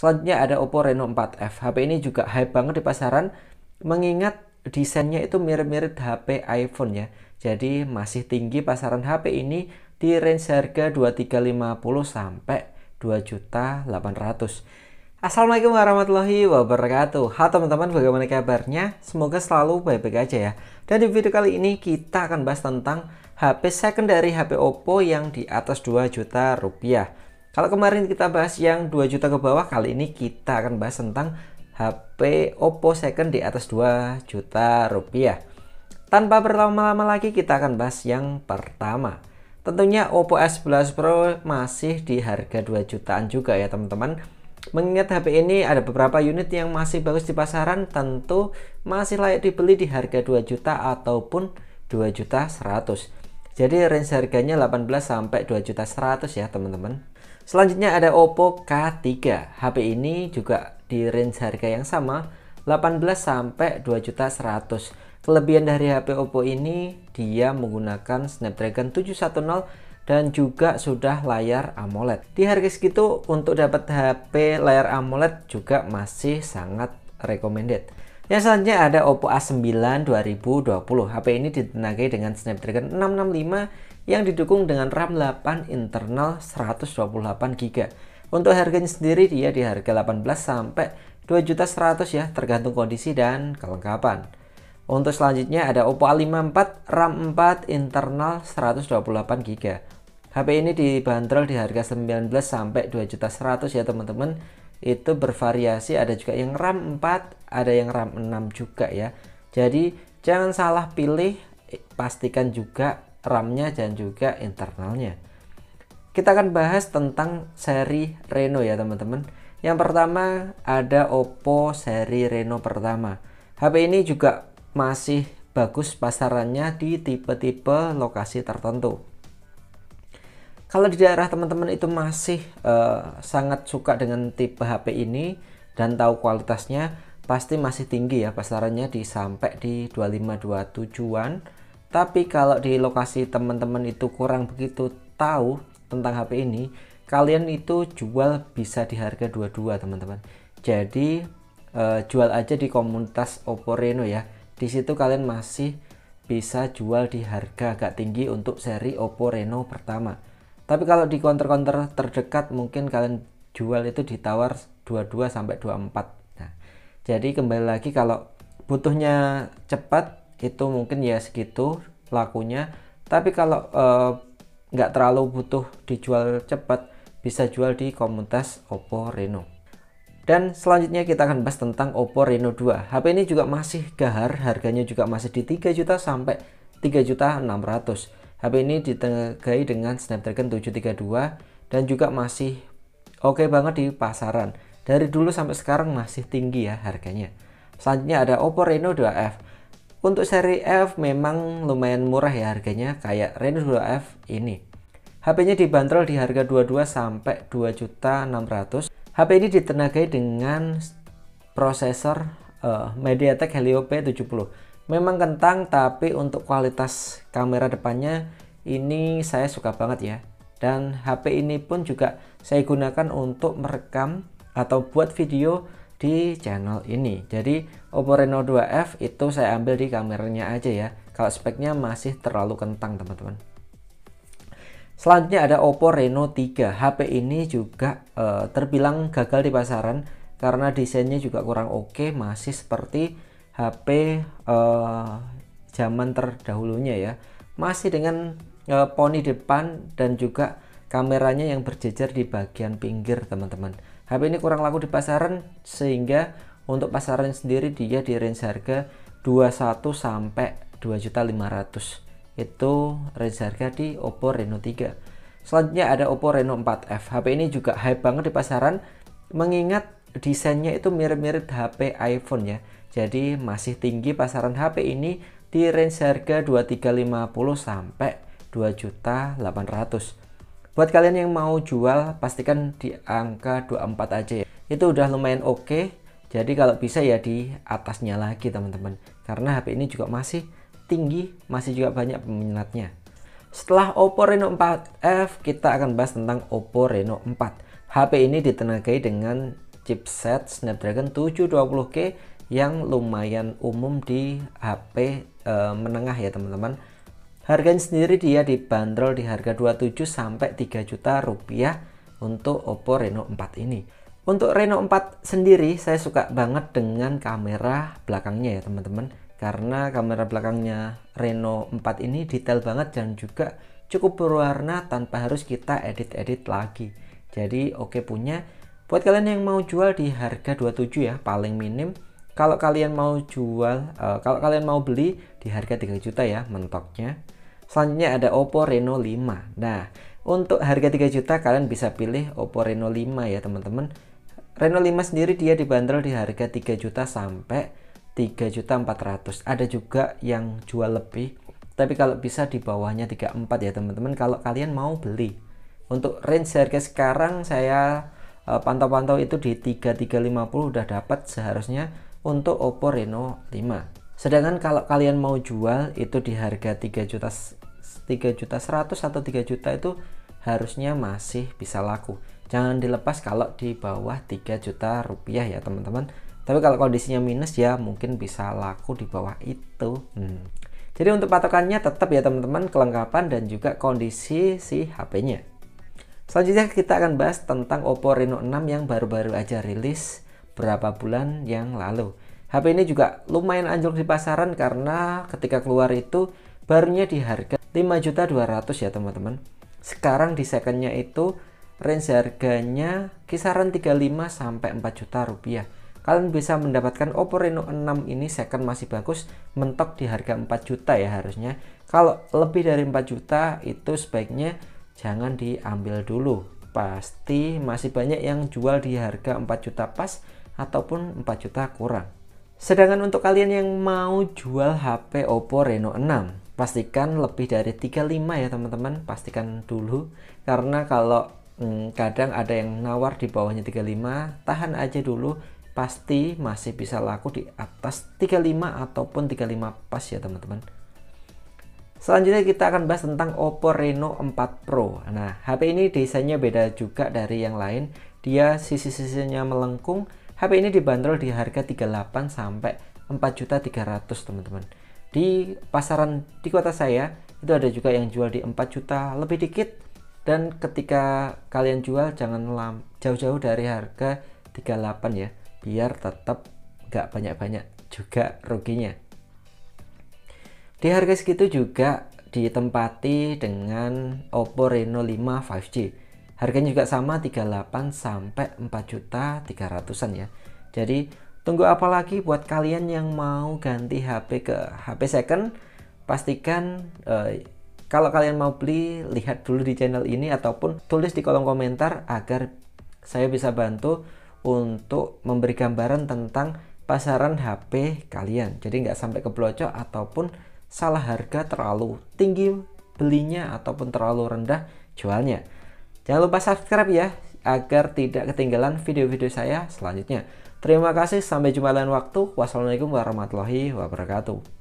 Selanjutnya ada Oppo Reno 4F. HP ini juga hype banget di pasaran mengingat desainnya itu mirip-mirip HP iPhone ya. Jadi masih tinggi pasaran HP ini di range harga 2350 sampai 2.800. Assalamualaikum warahmatullahi wabarakatuh. Halo teman-teman, bagaimana kabarnya? Semoga selalu baik-baik aja ya. Dan di video kali ini kita akan bahas tentang HP secondary HP Oppo yang di atas 2 juta rupiah. Kalau kemarin kita bahas yang 2 juta ke bawah, kali ini kita akan bahas tentang HP Oppo Second di atas 2 juta rupiah. Tanpa berlama-lama lagi kita akan bahas yang pertama. Tentunya Oppo S11 Pro masih di harga 2 jutaan juga ya teman-teman. Mengingat HP ini ada beberapa unit yang masih bagus di pasaran tentu masih layak dibeli di harga 2 juta ataupun 2 juta 100. Jadi range harganya 18 sampai 2 juta 100 ya teman-teman. Selanjutnya ada Oppo K3. HP ini juga di range harga yang sama 18 sampai 2 juta 100. Kelebihan dari HP Oppo ini dia menggunakan Snapdragon 710 dan juga sudah layar AMOLED. Di harga segitu untuk dapat HP layar AMOLED juga masih sangat recommended. Yang selanjutnya ada Oppo A9 2020. HP ini ditenagai dengan Snapdragon 665 yang didukung dengan RAM 8 internal 128GB. Untuk harganya sendiri dia di harga 18 sampai 100 ya, tergantung kondisi dan kelengkapan. Untuk selanjutnya ada Oppo A54 RAM 4 internal 128GB. HP ini dibanderol di harga 19 sampai 100 ya teman-teman itu bervariasi ada juga yang RAM 4 ada yang RAM 6 juga ya jadi jangan salah pilih pastikan juga RAM-nya dan juga internalnya kita akan bahas tentang seri Reno ya teman-teman yang pertama ada Oppo seri Reno pertama HP ini juga masih bagus pasarannya di tipe-tipe lokasi tertentu kalau di daerah teman-teman itu masih uh, sangat suka dengan tipe HP ini dan tahu kualitasnya, pasti masih tinggi ya pasarannya di sampai di 2527-an. Tapi kalau di lokasi teman-teman itu kurang begitu tahu tentang HP ini, kalian itu jual bisa di harga 22, teman-teman. Jadi uh, jual aja di komunitas Oppo Reno ya. Di situ kalian masih bisa jual di harga agak tinggi untuk seri Oppo Reno pertama tapi kalau di counter-counter terdekat mungkin kalian jual itu ditawar 22 sampai 24 nah jadi kembali lagi kalau butuhnya cepat itu mungkin ya segitu lakunya tapi kalau eh, nggak eh, terlalu butuh dijual cepat bisa jual di komunitas Oppo Reno dan selanjutnya kita akan bahas tentang Oppo Reno 2 HP ini juga masih gahar harganya juga masih di 3 juta sampai 3 juta 600 HP ini ditegai dengan Snapdragon 732 dan juga masih oke okay banget di pasaran. Dari dulu sampai sekarang masih tinggi ya harganya. Selanjutnya ada Oppo Reno 2F. Untuk seri F memang lumayan murah ya harganya kayak Reno 2F ini. HP-nya dibanderol di harga 22 sampai 2.600. HP ini ditenagai dengan prosesor uh, MediaTek Helio P70 memang kentang tapi untuk kualitas kamera depannya ini saya suka banget ya dan HP ini pun juga saya gunakan untuk merekam atau buat video di channel ini jadi Oppo Reno 2F itu saya ambil di kameranya aja ya kalau speknya masih terlalu kentang teman-teman selanjutnya ada Oppo Reno 3 HP ini juga e, terbilang gagal di pasaran karena desainnya juga kurang oke okay, masih seperti HP uh, eh, zaman terdahulunya ya masih dengan uh, poni depan dan juga kameranya yang berjejer di bagian pinggir teman-teman HP ini kurang laku di pasaran sehingga untuk pasaran sendiri dia di range harga 21 sampai 2.500 itu range harga di Oppo Reno 3 selanjutnya ada Oppo Reno 4F HP ini juga hype banget di pasaran mengingat desainnya itu mirip-mirip HP iPhone ya jadi masih tinggi pasaran HP ini di range harga 2350 sampai 2.800. Buat kalian yang mau jual pastikan di angka 24 aja ya. Itu udah lumayan oke. Okay. Jadi kalau bisa ya di atasnya lagi teman-teman. Karena HP ini juga masih tinggi, masih juga banyak peminatnya. Setelah Oppo Reno 4F, kita akan bahas tentang Oppo Reno 4. HP ini ditenagai dengan chipset Snapdragon 720K yang lumayan umum di HP uh, e, menengah ya teman-teman harganya sendiri dia dibanderol di harga 27 sampai 3 juta rupiah untuk Oppo Reno 4 ini untuk Reno 4 sendiri saya suka banget dengan kamera belakangnya ya teman-teman karena kamera belakangnya Reno 4 ini detail banget dan juga cukup berwarna tanpa harus kita edit-edit lagi jadi oke okay punya buat kalian yang mau jual di harga 27 ya paling minim kalau kalian mau jual uh, kalau kalian mau beli di harga 3 juta ya mentoknya selanjutnya ada Oppo Reno 5 nah untuk harga 3 juta kalian bisa pilih Oppo Reno 5 ya teman-teman Reno 5 sendiri dia dibanderol di harga 3 juta sampai 3 juta 400 ada juga yang jual lebih tapi kalau bisa di bawahnya 34 ya teman-teman kalau kalian mau beli untuk range harga sekarang saya eh, pantau-pantau itu di 3350 udah dapat seharusnya untuk Oppo Reno 5 sedangkan kalau kalian mau jual itu di harga 3 juta 3 juta 100 atau 3 juta itu harusnya masih bisa laku jangan dilepas kalau di bawah 3 juta rupiah ya teman-teman tapi kalau kondisinya minus ya mungkin bisa laku di bawah itu hmm. jadi untuk patokannya tetap ya teman-teman kelengkapan dan juga kondisi si HP nya selanjutnya kita akan bahas tentang Oppo Reno 6 yang baru-baru aja rilis berapa bulan yang lalu. HP ini juga lumayan anjlok di pasaran karena ketika keluar itu barunya di harga 5.200 ya teman-teman. Sekarang di secondnya itu range harganya kisaran 35 sampai 4 juta rupiah. Kalian bisa mendapatkan Oppo Reno 6 ini second masih bagus mentok di harga 4 juta ya harusnya. Kalau lebih dari 4 juta itu sebaiknya jangan diambil dulu. Pasti masih banyak yang jual di harga 4 juta pas ataupun 4 juta kurang. Sedangkan untuk kalian yang mau jual HP Oppo Reno 6, pastikan lebih dari 35 ya teman-teman, pastikan dulu karena kalau hmm, kadang ada yang nawar di bawahnya 35, tahan aja dulu pasti masih bisa laku di atas 35 ataupun 35 pas ya teman-teman. Selanjutnya kita akan bahas tentang Oppo Reno 4 Pro. Nah, HP ini desainnya beda juga dari yang lain. Dia sisi-sisinya melengkung HP ini dibanderol di harga 38 sampai juta 300 teman-teman. Di pasaran di kota saya itu ada juga yang jual di 4 juta lebih dikit dan ketika kalian jual jangan jauh-jauh dari harga 38 ya biar tetap gak banyak-banyak juga ruginya di harga segitu juga ditempati dengan Oppo Reno 5 5G Harganya juga sama 38 sampai 4 juta 300-an ya. Jadi tunggu apa lagi buat kalian yang mau ganti HP ke HP second pastikan eh, kalau kalian mau beli lihat dulu di channel ini ataupun tulis di kolom komentar agar saya bisa bantu untuk memberi gambaran tentang pasaran HP kalian. Jadi nggak sampai keblocok ataupun salah harga terlalu tinggi belinya ataupun terlalu rendah jualnya. Jangan lupa subscribe ya, agar tidak ketinggalan video-video saya selanjutnya. Terima kasih, sampai jumpa lain waktu. Wassalamualaikum warahmatullahi wabarakatuh.